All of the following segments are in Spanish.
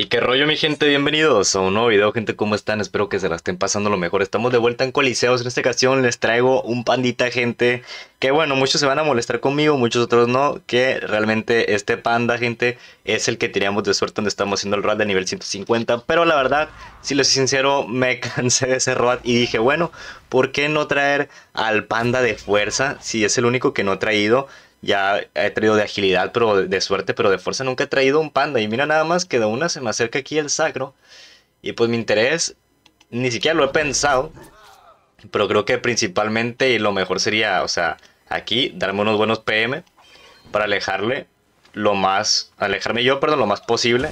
Y qué rollo mi gente, bienvenidos a un nuevo video gente, ¿cómo están? Espero que se la estén pasando lo mejor Estamos de vuelta en Coliseos, en esta ocasión les traigo un pandita gente Que bueno, muchos se van a molestar conmigo, muchos otros no Que realmente este panda gente es el que teníamos de suerte donde estamos haciendo el rod de nivel 150 Pero la verdad, si les soy sincero, me cansé de ese rod y dije bueno ¿Por qué no traer al panda de fuerza si es el único que no he traído? ya he traído de agilidad, pero de, suerte, pero de fuerza nunca he traído un panda. Y mira nada más que de una se me acerca aquí el sacro. Y pues mi interés, ni siquiera lo he pensado. Pero creo que principalmente lo mejor sería, o sea, aquí darme unos buenos PM para alejarle lo más, alejarme yo, perdón, lo más posible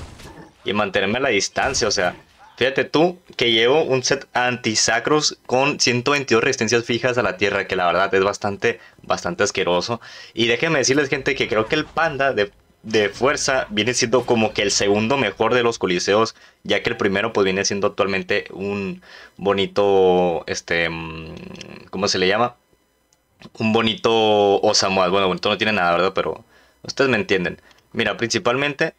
y mantenerme a la distancia, o sea, Fíjate tú que llevo un set antisacros con 122 resistencias fijas a la tierra, que la verdad es bastante, bastante asqueroso. Y déjenme decirles, gente, que creo que el panda de, de, fuerza viene siendo como que el segundo mejor de los coliseos, ya que el primero pues viene siendo actualmente un bonito, este, mm, ¿cómo se le llama? Un bonito Osamuad. Bueno, bonito no tiene nada, ¿verdad? Pero ustedes me entienden. Mira, principalmente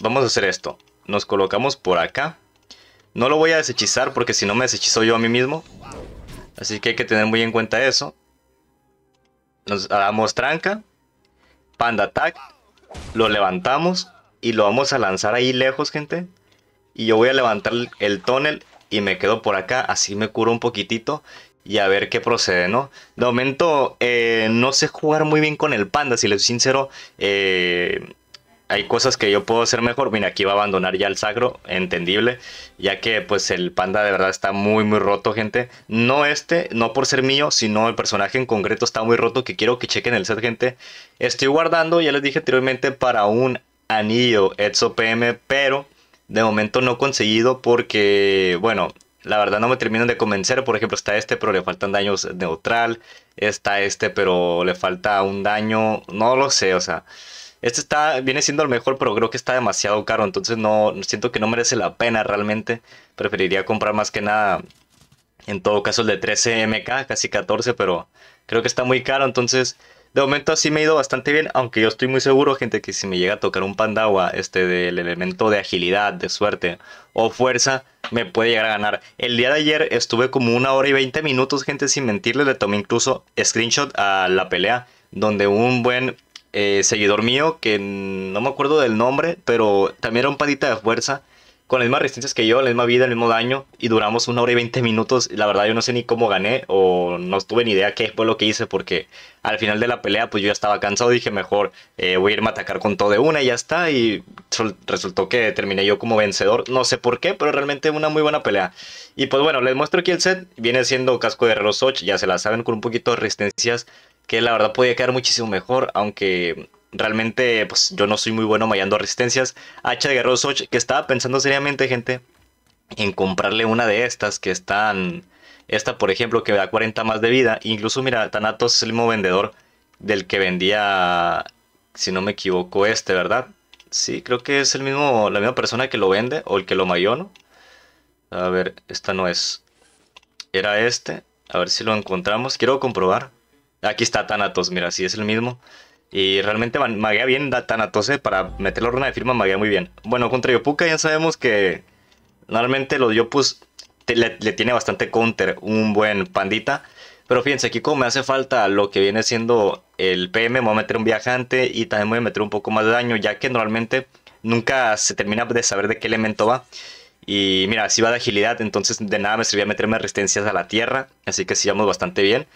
vamos a hacer esto. Nos colocamos por acá no lo voy a desechizar porque si no me desechizo yo a mí mismo. Así que hay que tener muy en cuenta eso. Nos damos tranca. Panda attack. Lo levantamos. Y lo vamos a lanzar ahí lejos, gente. Y yo voy a levantar el túnel. Y me quedo por acá. Así me curo un poquitito. Y a ver qué procede, ¿no? De momento, eh, no sé jugar muy bien con el panda. Si les soy sincero. Eh hay cosas que yo puedo hacer mejor. Mira, aquí va a abandonar ya el sagro, entendible, ya que pues el panda de verdad está muy, muy roto, gente. No este, no por ser mío, sino el personaje en concreto está muy roto, que quiero que chequen el set, gente. Estoy guardando, ya les dije anteriormente, para un anillo Edso PM, pero de momento no conseguido porque, bueno, la verdad no me terminan de convencer. Por ejemplo, está este, pero le faltan daños neutral. Está este, pero le falta un daño, no lo sé, o sea... Este está, viene siendo el mejor, pero creo que está demasiado caro. Entonces no siento que no merece la pena realmente. Preferiría comprar más que nada. En todo caso el de 13 MK, casi 14, pero creo que está muy caro. Entonces, de momento así me ha ido bastante bien. Aunque yo estoy muy seguro, gente, que si me llega a tocar un Pandagua este del elemento de agilidad, de suerte o fuerza, me puede llegar a ganar. El día de ayer estuve como una hora y 20 minutos, gente, sin mentirles Le tomé incluso screenshot a la pelea donde un buen eh, seguidor mío, que no me acuerdo del nombre, pero también era un padita de fuerza, con las mismas resistencias que yo, la misma vida, el mismo daño, y duramos una hora y veinte minutos. La verdad, yo no sé ni cómo gané, o no tuve ni idea qué fue lo que hice, porque al final de la pelea, pues yo ya estaba cansado, dije mejor eh, voy a irme a atacar con todo de una y ya está. Y resultó que terminé yo como vencedor, no sé por qué, pero realmente una muy buena pelea. Y pues bueno, les muestro aquí el set, viene siendo casco de Rosoch, ya se la saben, con un poquito de resistencias que la verdad podía quedar muchísimo mejor, aunque realmente pues yo no soy muy bueno mallando resistencias. H de Guerrero que estaba pensando seriamente, gente, en comprarle una de estas que están... Esta, por ejemplo, que da 40 más de vida. Incluso, mira, Tanatos es el mismo vendedor del que vendía, si no me equivoco, este, ¿verdad? Sí, creo que es el mismo, la misma persona que lo vende o el que lo mayó, A ver, esta no es. Era este. A ver si lo encontramos. Quiero comprobar. Aquí está Tanatos, mira, si es el mismo. Y realmente maguea bien Thanatos, eh, para meter la runa de firma maguea muy bien. Bueno, contra Yopuka ya sabemos que normalmente los Yopus le, tiene bastante counter, un buen pandita. Pero fíjense, aquí como me hace falta lo que viene siendo el PM, me voy a meter un viajante y también voy a meter un poco más de daño, ya que normalmente nunca se termina de saber de qué elemento va. Y mira, si va de agilidad, entonces de nada me servía meterme resistencias a la tierra, así que vamos bastante bien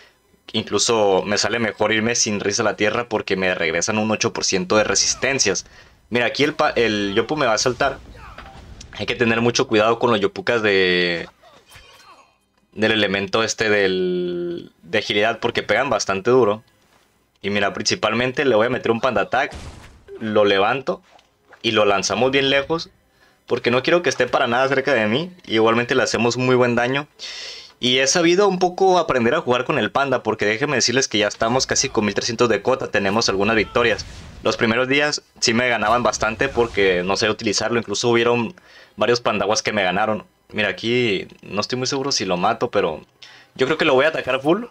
incluso me sale mejor irme sin risa a la tierra porque me regresan un 8% de resistencias. Mira, aquí el, el yopu me va a saltar. Hay que tener mucho cuidado con los yopucas de... Del elemento este del, de agilidad porque pegan bastante duro. Y mira, principalmente le voy a meter un panda attack. Lo levanto y lo lanzamos bien lejos. Porque no quiero que esté para nada cerca de mí. Igualmente le hacemos muy buen daño. Y he sabido un poco aprender a jugar con el panda, porque déjenme decirles que ya estamos casi con 1300 de cota, tenemos algunas victorias. Los primeros días sí me ganaban bastante porque no sé utilizarlo, incluso hubieron varios pandaguas que me ganaron. Mira, aquí no estoy muy seguro si lo mato, pero yo creo que lo voy a atacar full,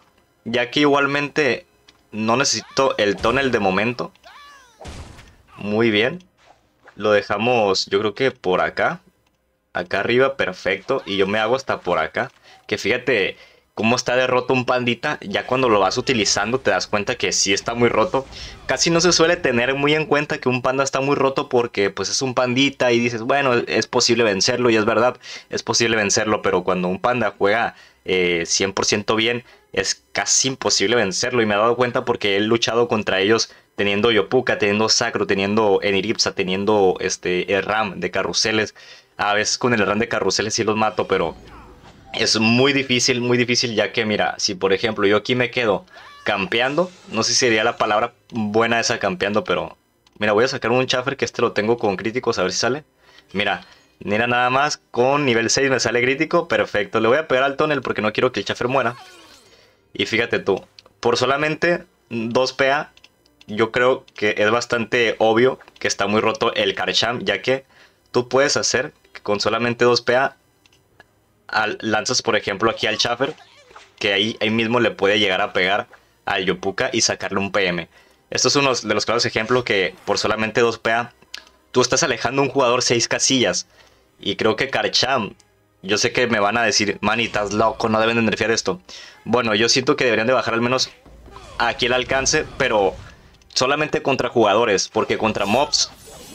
ya que igualmente no necesito el tonel de momento. Muy bien. Lo dejamos, yo creo que por acá. Acá arriba, perfecto. Y yo me hago hasta por acá que fíjate cómo está derroto un pandita, ya cuando lo vas utilizando te das cuenta que sí está muy roto. Casi no se suele tener muy en cuenta que un panda está muy roto porque pues es un pandita y dices, bueno, es posible vencerlo y es verdad, es posible vencerlo, pero cuando un panda juega 100% eh, bien, es casi imposible vencerlo y me he dado cuenta porque he luchado contra ellos teniendo Yopuka, teniendo Sacro, teniendo Eniripsa, teniendo este el RAM de carruseles. A veces con el RAM de carruseles sí los mato, pero es muy difícil, muy difícil, ya que mira, si por ejemplo yo aquí me quedo campeando, no sé si sería la palabra buena esa campeando, pero mira, voy a sacar un chaffer que este lo tengo con críticos, a ver si sale. Mira, mira nada más, con nivel 6 me sale crítico, perfecto. Le voy a pegar al túnel porque no quiero que el chaffer muera. Y fíjate tú, por solamente 2 PA, yo creo que es bastante obvio que está muy roto el Karcham, ya que tú puedes hacer con solamente 2 PA lanzas, por ejemplo, aquí al Chaffer, que ahí, ahí mismo le puede llegar a pegar al Yopuka y sacarle un PM. Esto es uno de los claros ejemplos que por solamente 2PA, tú estás alejando a un jugador 6 casillas. Y creo que Karcham, yo sé que me van a decir, Manitas loco, no deben de nerfear esto. Bueno, yo siento que deberían de bajar al menos aquí el alcance, pero solamente contra jugadores, porque contra mobs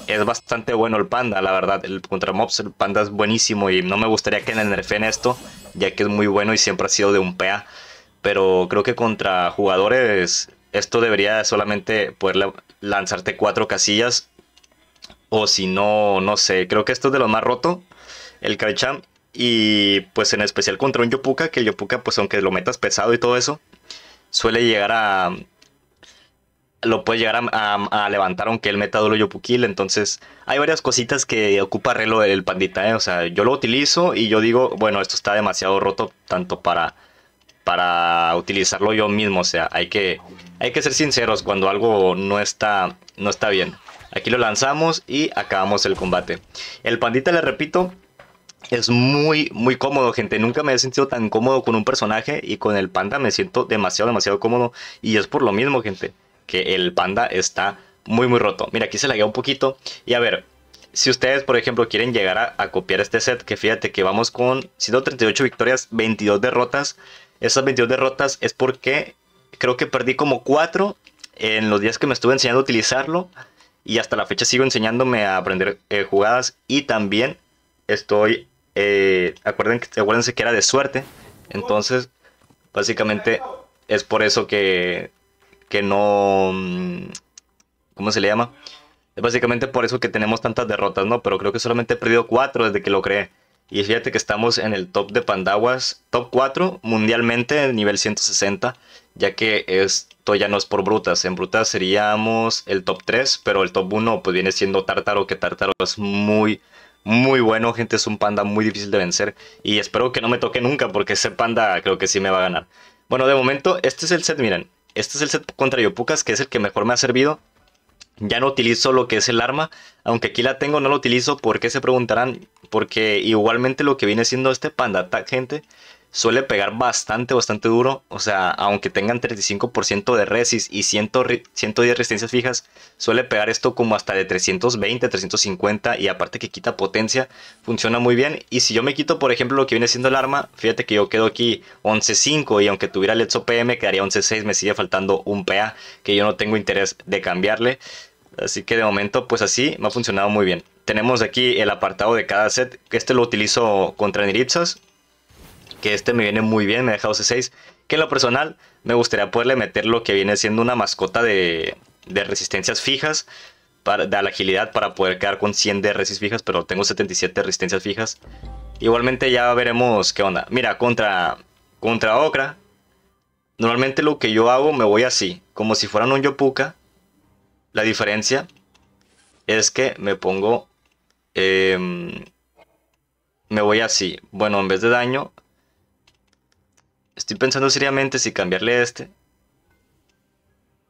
es bastante bueno el panda, la verdad. El contra mobs, el panda es buenísimo y no me gustaría que nerfeen esto, ya que es muy bueno y siempre ha sido de un PA. Pero creo que contra jugadores, esto debería solamente poder lanzarte cuatro casillas. O si no, no sé. Creo que esto es de lo más roto, el Kaicham. Y pues en especial contra un Yopuka, que el Yopuka, pues aunque lo metas pesado y todo eso, suele llegar a lo puede llegar a, levantar aunque él meta yo yopukil. Entonces, hay varias cositas que ocupa arreglo el pandita. ¿eh? O sea, yo lo utilizo y yo digo, bueno, esto está demasiado roto tanto para, para utilizarlo yo mismo. O sea, hay que, hay que ser sinceros cuando algo no está, no está bien. Aquí lo lanzamos y acabamos el combate. El pandita, le repito, es muy, muy cómodo, gente. Nunca me he sentido tan cómodo con un personaje y con el panda me siento demasiado, demasiado cómodo. Y es por lo mismo, gente que el panda está muy muy roto. Mira, aquí se laguea un poquito. Y a ver, si ustedes, por ejemplo, quieren llegar a, copiar este set, que fíjate que vamos con 138 victorias, 22 derrotas. Esas 22 derrotas es porque creo que perdí como 4 en los días que me estuve enseñando a utilizarlo. Y hasta la fecha sigo enseñándome a aprender eh, jugadas. Y también estoy... Eh, acuérdense que era de suerte. Entonces, básicamente es por eso que que no... Mm, ¿Cómo se le llama? Es básicamente por eso que tenemos tantas derrotas, ¿no? Pero creo que solamente he perdido cuatro desde que lo creé. Y fíjate que estamos en el top de Pandaguas, top 4 mundialmente, nivel 160, ya que esto ya no es por brutas. En brutas seríamos el top 3, pero el top 1 pues viene siendo Tártaro, que Tartaro es muy, muy bueno, gente. Es un panda muy difícil de vencer y espero que no me toque nunca porque ese panda creo que sí me va a ganar. Bueno, de momento este es el set, miren. Este es el set contra Yopukas, que es el que mejor me ha servido. Ya no utilizo lo que es el arma, aunque aquí la tengo, no la utilizo, ¿Por qué? se preguntarán? Porque igualmente lo que viene siendo este Panda Attack, gente, suele pegar bastante, bastante duro. O sea, aunque tengan 35% de resis y 100, 110 resistencias fijas, suele pegar esto como hasta de 320, 350 y aparte que quita potencia, funciona muy bien. Y si yo me quito, por ejemplo, lo que viene siendo el arma, fíjate que yo quedo aquí 11.5 y aunque tuviera el ETSO PM quedaría 11.6, me sigue faltando un PA que yo no tengo interés de cambiarle. Así que de momento, pues así me ha funcionado muy bien. Tenemos aquí el apartado de cada set. Este lo utilizo contra Niripsas que este me viene muy bien, me deja c 6 Que en lo personal me gustaría poderle meter lo que viene siendo una mascota de, de resistencias fijas. Para, de la agilidad para poder quedar con 100 de resistencias fijas, pero tengo 77 resistencias fijas. Igualmente ya veremos qué onda. Mira, contra, contra Okra, normalmente lo que yo hago me voy así, como si fueran un Yopuka. La diferencia es que me pongo... Em, me voy así. Bueno, en vez de daño, Estoy pensando seriamente si cambiarle este.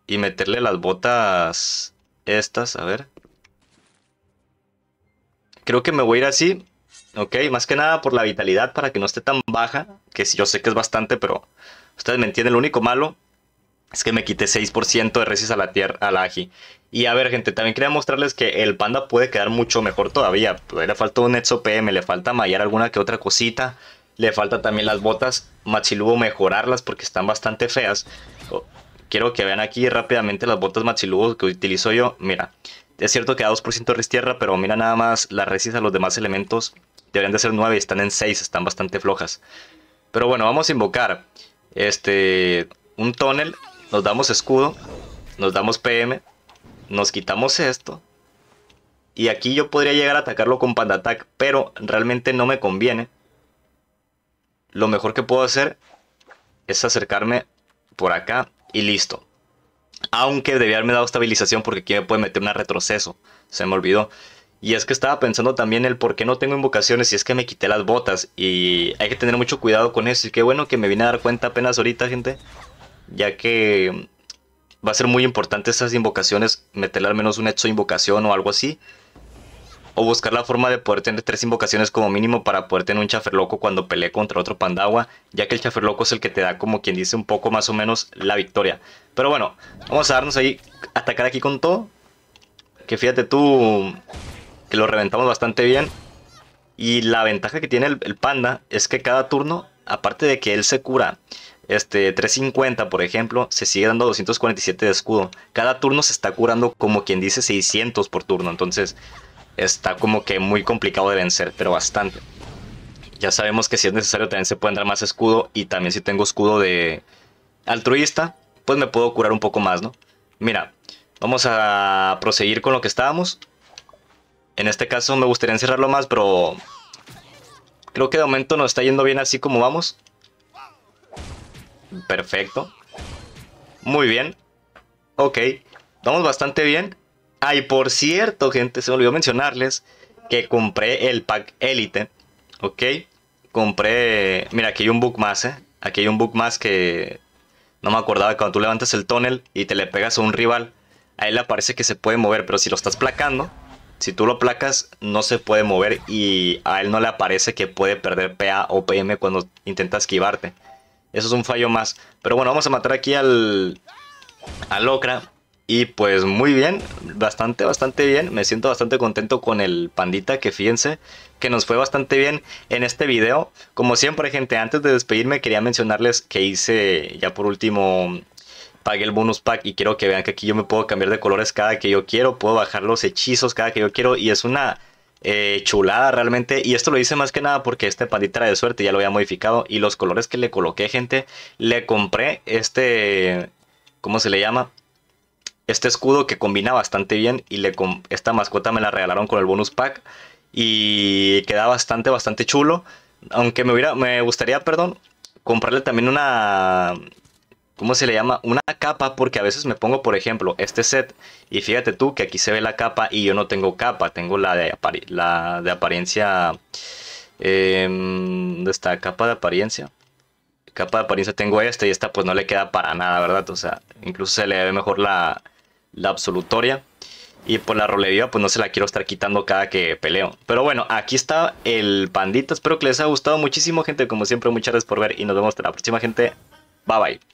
Y meterle las botas estas, a ver. Creo que me voy a ir así. Ok, más que nada por la vitalidad, para que no esté tan baja. Que yo sé que es bastante, pero ustedes me entienden. Lo único malo es que me quité 6% de resis a la, tierra, a la aji. Y a ver, gente, también quería mostrarles que el panda puede quedar mucho mejor todavía. Le falta un Exo PM, le falta mallar alguna que otra cosita. Le falta también las botas. Machilubo mejorarlas porque están bastante feas. Oh, quiero que vean aquí rápidamente las botas Machilubo que utilizo yo. Mira, es cierto que da 2% de tierra, pero mira nada más las resis a los demás elementos. Deberían de ser 9 están en 6, están bastante flojas. Pero bueno, vamos a invocar este un túnel nos damos escudo, nos damos PM, nos quitamos esto. Y aquí yo podría llegar a atacarlo con Panda Attack, pero realmente no me conviene. Lo mejor que puedo hacer es acercarme por acá y listo. Aunque debía haberme dado estabilización porque aquí me puede meter un retroceso. Se me olvidó. Y es que estaba pensando también el por qué no tengo invocaciones y es que me quité las botas. Y hay que tener mucho cuidado con eso. Y qué bueno que me vine a dar cuenta apenas ahorita, gente. Ya que va a ser muy importante esas invocaciones. Meterle al menos un hecho invocación o algo así o buscar la forma de poder tener tres invocaciones como mínimo para poder tener un Chafer Loco cuando pelee contra otro Pandagua. ya que el Chafer Loco es el que te da como quien dice un poco más o menos la victoria. Pero bueno, vamos a darnos ahí, atacar aquí con todo. Que fíjate tú, que lo reventamos bastante bien. Y la ventaja que tiene el, panda es que cada turno, aparte de que él se cura este 350 por ejemplo, se sigue dando 247 de escudo. Cada turno se está curando como quien dice 600 por turno. Entonces, está como que muy complicado de vencer, pero bastante. Ya sabemos que si es necesario también se puede dar más escudo y también si tengo escudo de altruista, pues me puedo curar un poco más, ¿no? Mira, vamos a proseguir con lo que estábamos. En este caso me gustaría encerrarlo más, pero creo que de momento nos está yendo bien así como vamos. Perfecto. Muy bien. Ok. Vamos bastante bien. Ay, por cierto, gente, se me olvidó mencionarles que compré el pack Elite, ¿ok? Compré, mira, aquí hay un bug más, ¿eh? Aquí hay un bug más que no me acordaba cuando tú levantas el túnel y te le pegas a un rival, a él le aparece que se puede mover, pero si lo estás placando, si tú lo placas, no se puede mover y a él no le aparece que puede perder PA o PM cuando intenta esquivarte. Eso es un fallo más. Pero bueno, vamos a matar aquí al, al Locra. Y pues muy bien, bastante, bastante bien. Me siento bastante contento con el pandita que fíjense que nos fue bastante bien en este video. Como siempre gente, antes de despedirme quería mencionarles que hice ya por último pagué el bonus pack y quiero que vean que aquí yo me puedo cambiar de colores cada que yo quiero, puedo bajar los hechizos cada que yo quiero y es una eh, chulada realmente. Y esto lo hice más que nada porque este pandita era de suerte ya lo había modificado. Y los colores que le coloqué, gente, le compré este. ¿Cómo se le llama? este escudo que combina bastante bien y le esta mascota me la regalaron con el bonus pack y queda bastante, bastante chulo. Aunque me, hubiera, me gustaría, perdón, comprarle también una... ¿Cómo se le llama? Una capa, porque a veces me pongo, por ejemplo, este set y fíjate tú que aquí se ve la capa y yo no tengo capa, tengo la de, la de apariencia... Em, ¿Dónde está? Capa de apariencia capa de apariencia tengo esta y esta pues no le queda para nada, ¿verdad? O sea, incluso se le ve mejor la, la absolutoria. Y por pues la vida. pues no se la quiero estar quitando cada que peleo. Pero bueno, aquí está el pandita. Espero que les haya gustado muchísimo, gente. Como siempre, muchas gracias por ver y nos vemos en la próxima, gente. Bye bye.